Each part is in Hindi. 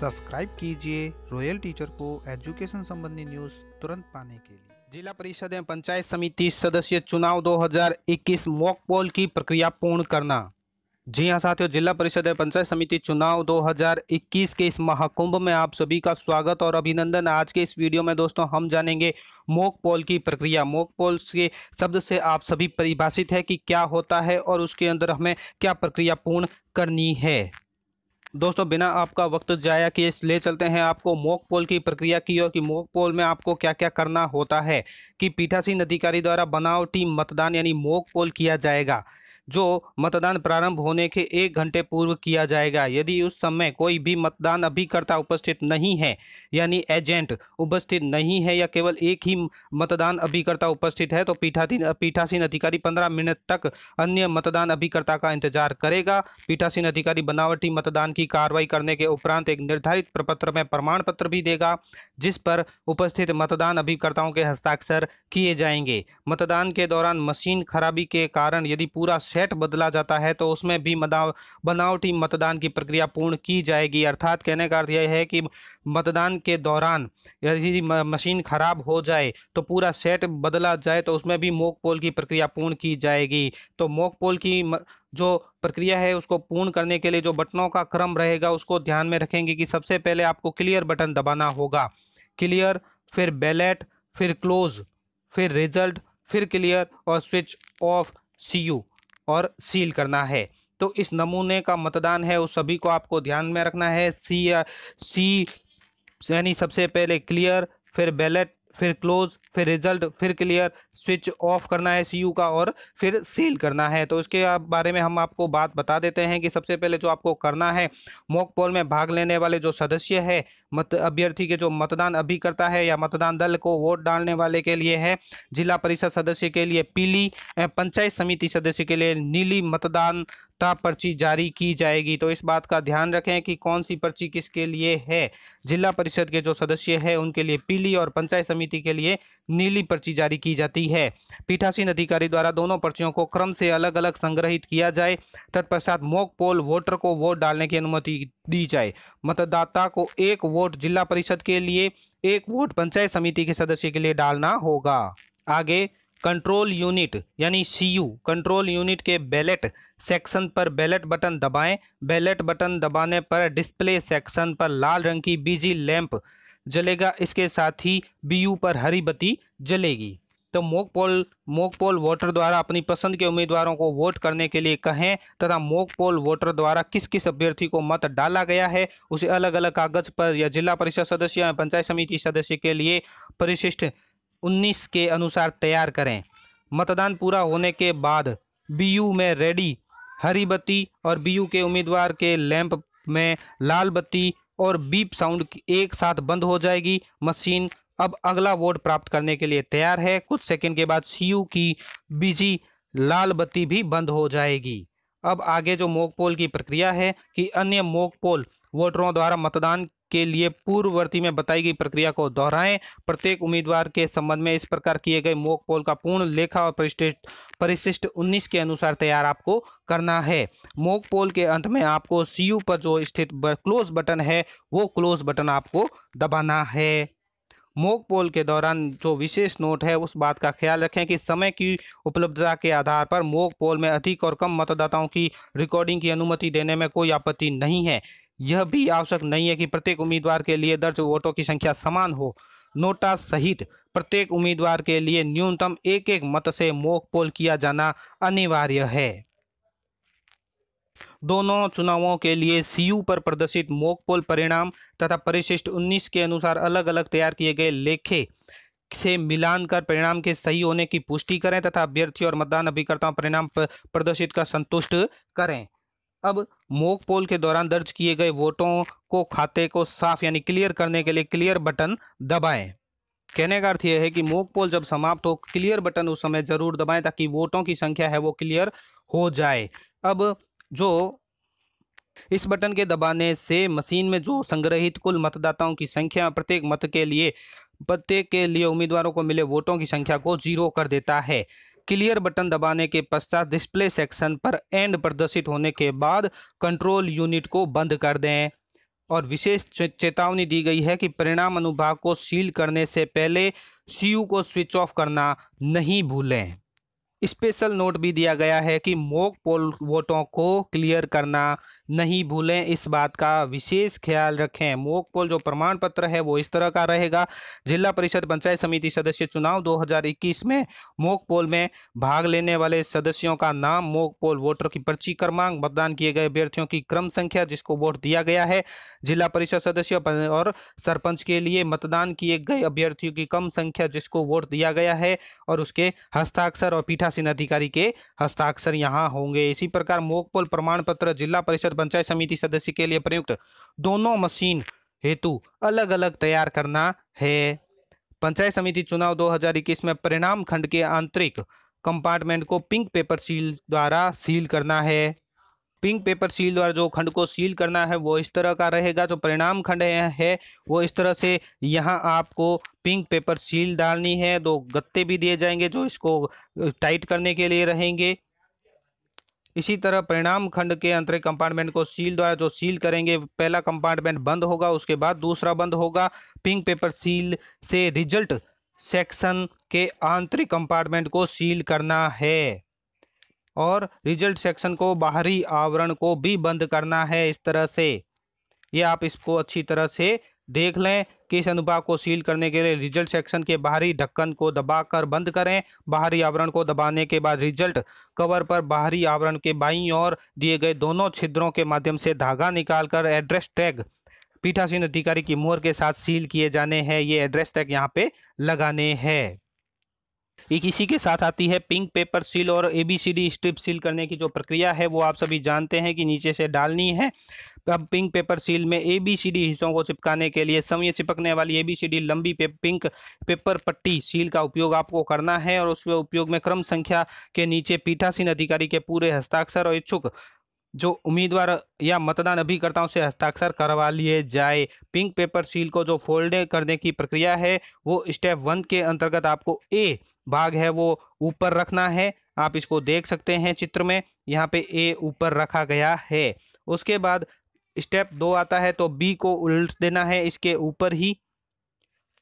सब्सक्राइब कीजिए रॉयल टीचर को एजुकेशन संबंधी न्यूज तुरंत पाने के लिए जिला परिषद एवं पंचायत समिति सदस्य चुनाव 2021 मॉक पोल की प्रक्रिया पूर्ण करना जी हाँ साथियों जिला परिषद एवं पंचायत समिति चुनाव 2021 के इस महाकुंभ में आप सभी का स्वागत और अभिनंदन आज के इस वीडियो में दोस्तों हम जानेंगे मोक पोल की प्रक्रिया मोक पोल के शब्द से आप सभी परिभाषित है कि क्या होता है और उसके अंदर हमें क्या प्रक्रिया पूर्ण करनी है दोस्तों बिना आपका वक्त जाया किए ले चलते हैं आपको मोक पोल की प्रक्रिया की और कि मोक पोल में आपको क्या क्या करना होता है कि पीठासीन अधिकारी द्वारा बनावटी मतदान यानी मोक पोल किया जाएगा जो मतदान प्रारंभ होने के एक घंटे पूर्व किया जाएगा यदि उस समय कोई भी मतदान अभिकर्ता उपस्थित नहीं है यानी एजेंट उपस्थित नहीं है या केवल एक ही मतदान अभिकर्ता उपस्थित है तो पीठाधीन पीठासीन अधिकारी पंद्रह मिनट तक अन्य मतदान अभिकर्ता का इंतजार करेगा पीठासीन अधिकारी बनावटी मतदान की कार्रवाई करने के उपरांत एक निर्धारित प्रपत्र में प्रमाण पत्र भी देगा जिस पर उपस्थित मतदान अभिकर्ताओं के हस्ताक्षर किए जाएंगे मतदान के दौरान मशीन खराबी के कारण यदि पूरा सेट बदला जाता है तो उसमें भी बनावटी मतदान की प्रक्रिया पूर्ण की जाएगी अर्थात कहने का अर्थ यह है कि मतदान के दौरान यदि मशीन खराब हो जाए तो पूरा सेट बदला जाए तो उसमें भी मोक पोल की प्रक्रिया पूर्ण की जाएगी तो मोक पोल की जो प्रक्रिया है उसको पूर्ण करने के लिए जो बटनों का क्रम रहेगा उसको ध्यान में रखेंगे कि सबसे पहले आपको क्लियर बटन दबाना होगा क्लियर फिर बैलेट फिर क्लोज फिर रिजल्ट फिर क्लियर और स्विच ऑफ सी यू और सील करना है तो इस नमूने का मतदान है उस सभी को आपको ध्यान में रखना है सी सी यानी सबसे पहले क्लियर फिर बैलेट फिर क्लोज फिर रिजल्ट फिर क्लियर स्विच ऑफ करना है सी का और फिर सील करना है तो इसके बारे में हम आपको बात बता देते हैं कि सबसे पहले जो आपको करना है मॉक पोल में भाग लेने वाले जो सदस्य है मत अभ्यर्थी के जो मतदान अभी करता है या मतदान दल को वोट डालने वाले के लिए है जिला परिषद सदस्य के लिए पीली पंचायत समिति सदस्य के लिए नीली मतदान ता पर्ची जारी की जाएगी तो इस बात का ध्यान रखें कि कौन सी पर्ची किसके लिए है जिला परिषद के जो सदस्य है उनके लिए पीली और पंचायत समिति के लिए नीली पर्ची जारी की जाती है पीठासीन अधिकारी द्वारा दोनों पर्चियों को क्रम से अलग अलग संग्रहित किया जाए तत्पश्चात मॉक पोल वोटर को वोट डालने की अनुमति दी जाए मतदाता को एक वोट जिला परिषद के लिए एक वोट पंचायत समिति के सदस्य के लिए डालना होगा आगे कंट्रोल यूनिट यानी सीयू कंट्रोल यूनिट के बैलेट सेक्शन पर बैलेट बटन दबाएं बैलेट बटन दबाने पर डिस्प्ले सेक्शन पर लाल रंग की बीजी लैंप जलेगा इसके साथ ही बीयू पर हरी बत्ती जलेगी तो mock poll mock poll voter द्वारा अपनी पसंद के उम्मीदवारों को वोट करने के लिए कहें तथा मोक पोल वोटर द्वारा किस किस अभ्यर्थी को मत डाला गया है उसे अलग अलग कागज पर या जिला परिषद सदस्य या पंचायत समिति सदस्य के लिए परिशिष्ट 19 के अनुसार तैयार करें मतदान पूरा होने के बाद बीयू में रेडी हरी बत्ती और बीयू के उम्मीदवार के लैंप में लाल बत्ती और बीप साउंड एक साथ बंद हो जाएगी मशीन अब अगला वोट प्राप्त करने के लिए तैयार है कुछ सेकंड के बाद सीयू की बिजी लाल बत्ती भी बंद हो जाएगी अब आगे जो मोक पोल की प्रक्रिया है कि अन्य मोक पोल वोटरों द्वारा मतदान के लिए पूर्ववर्ती में बताई गई प्रक्रिया को दोहराएं प्रत्येक उम्मीदवार के संबंध में इस प्रकार किए गए मोक पोल का पूर्ण लेखा और परिशिष्ट परिशिष्ट 19 के अनुसार तैयार आपको करना है मोक पोल के अंत में आपको सीयू पर जो स्थित क्लोज बटन है वो क्लोज बटन आपको दबाना है मोक पोल के दौरान जो विशेष नोट है उस बात का ख्याल रखें कि समय की उपलब्धता के आधार पर मोक पोल में अधिक और कम मतदाताओं की रिकॉर्डिंग की अनुमति देने में कोई आपत्ति नहीं है यह भी आवश्यक नहीं है कि प्रत्येक उम्मीदवार के लिए दर्ज वोटों की संख्या समान हो नोटा सहित प्रत्येक उम्मीदवार के लिए न्यूनतम एक एक मत से मोक पोल किया जाना अनिवार्य है दोनों चुनावों के लिए सीयू पर प्रदर्शित मॉक पोल परिणाम तथा परिशिष्ट 19 के अनुसार अलग अलग तैयार किए गए लेखे से मिलान कर परिणाम के सही होने की पुष्टि करें तथा अभ्यर्थी और मतदान अभिकर्ताओं परिणाम प्रदर्शित का संतुष्ट करें अब मोक पोल के दौरान दर्ज किए गए वोटों को खाते को साफ यानी क्लियर करने के लिए क्लियर बटन दबाएं कहने का अर्थ यह है कि मोक पोल जब समाप्त हो क्लियर बटन उस समय जरूर दबाएं ताकि वोटों की संख्या है वो क्लियर हो जाए अब जो इस बटन के दबाने से मशीन में जो संग्रहित कुल मतदाताओं की संख्या प्रत्येक मत के लिए प्रत्येक के लिए उम्मीदवारों को मिले वोटों की संख्या को जीरो कर देता है क्लियर बटन दबाने के पश्चात डिस्प्ले सेक्शन पर एंड प्रदर्शित होने के बाद कंट्रोल यूनिट को बंद कर दें और विशेष चेतावनी दी गई है कि परिणाम अनुभाग को सील करने से पहले सीयू को स्विच ऑफ करना नहीं भूलें स्पेशल नोट भी दिया गया है कि मोक पोल वोटों को क्लियर करना नहीं भूलें इस बात का विशेष ख्याल रखें मोक पोल जो प्रमाण पत्र है वो इस तरह का रहेगा जिला परिषद पंचायत समिति सदस्य चुनाव 2021 में मोक पोल में भाग लेने वाले सदस्यों का नाम मोक पोल वोटर की पर्ची क्रमांक मतदान किए गए अभ्यर्थियों की क्रम संख्या जिसको वोट दिया गया है जिला परिषद सदस्य और सरपंच के लिए मतदान किए गए अभ्यर्थियों की कम संख्या जिसको वोट दिया गया है और उसके हस्ताक्षर और पीठा शासन अधिकारी के हस्ताक्षर यहाँ होंगे इसी प्रकार मोकपोल प्रमाण पत्र जिला परिषद पंचायत समिति सदस्य के लिए प्रयुक्त दोनों मशीन हेतु अलग अलग तैयार करना है पंचायत समिति चुनाव दो में परिणाम खंड के आंतरिक कंपार्टमेंट को पिंक पेपर सील द्वारा सील करना है पिंक पेपर सील द्वारा जो खंड को सील करना है वो इस तरह का रहेगा जो तो परिणाम खंड है वो इस तरह से यहाँ आपको पिंक पेपर सील डालनी है दो गत्ते भी दिए जाएंगे जो इसको टाइट करने के लिए रहेंगे इसी तरह परिणाम खंड के अंतरिक कंपार्टमेंट को सील द्वारा जो सील करेंगे पहला कंपार्टमेंट बंद होगा उसके बाद दूसरा बंद होगा पिंक पेपर सील से रिजल्ट सेक्शन के आंतरिक कंपार्टमेंट को सील करना है और रिजल्ट सेक्शन को बाहरी आवरण को भी बंद करना है इस तरह से ये आप इसको अच्छी तरह से देख लें कि इस अनुभाग को सील करने के लिए रिजल्ट सेक्शन के बाहरी ढक्कन को दबाकर बंद करें बाहरी आवरण को दबाने के बाद रिजल्ट कवर पर बाहरी आवरण के बाईं ओर दिए गए दोनों छिद्रों के माध्यम से धागा निकालकर एड्रेस टैग पीठासीन अधिकारी की मोहर के साथ सील किए जाने हैं ये एड्रेस टैग यहाँ पे लगाने हैं एक इसी के साथ आती है पिंक पेपर सील और A B C D strip seal करने की जो प्रक्रिया है वो आप सभी जानते हैं कि नीचे से डालनी है अब पिंक पेपर सील में ए बी सी डी हिस्सों को चिपकाने के लिए समय चिपकने वाली ए बी सी डी लंबी पे, पिंक पेपर पट्टी सील का उपयोग आपको करना है और उसके उपयोग में क्रम संख्या के नीचे पीठासीन अधिकारी के पूरे हस्ताक्षर और इच्छुक जो उम्मीदवार या मतदान अभिकर्ताओं से हस्ताक्षर करवा लिए जाए पिंक पेपर सील को जो फोल्ड करने की प्रक्रिया है वो स्टेप वन के अंतर्गत आपको ए भाग है वो ऊपर रखना है आप इसको देख सकते हैं चित्र में यहाँ पे ए ऊपर रखा गया है उसके बाद स्टेप दो आता है तो बी को उलट देना है इसके ऊपर ही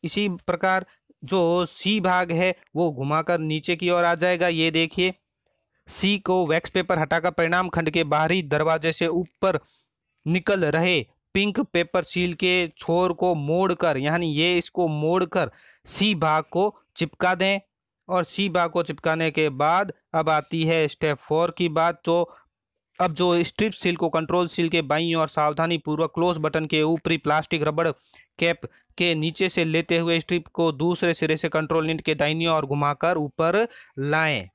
इसी प्रकार जो सी भाग है वो घुमाकर नीचे की ओर आ जाएगा ये देखिए सी को वैक्स पेपर हटाकर परिणाम खंड के बाहरी दरवाजे से ऊपर निकल रहे पिंक पेपर सील के छोर को मोड़कर यानी ये इसको मोड़कर सी भाग को चिपका दें और सी भाग को चिपकाने के बाद अब आती है स्टेप फोर की बात तो अब जो स्ट्रिप सील को कंट्रोल सील के बाई और सावधानी पूर्वक क्लोज बटन के ऊपरी प्लास्टिक रबड़ कैप के नीचे से लेते हुए स्ट्रिप को दूसरे सिरे से कंट्रोल लिंट के दाइनी और घुमाकर ऊपर लाएं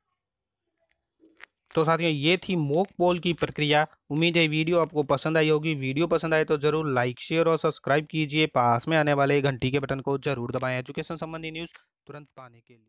तो साथियों ये थी मोक पोल की प्रक्रिया उम्मीद है वीडियो आपको पसंद आई होगी वीडियो पसंद आए तो जरूर लाइक शेयर और सब्सक्राइब कीजिए पास में आने वाले घंटी के बटन को जरूर दबाएं एजुकेशन संबंधी न्यूज़ तुरंत पाने के लिए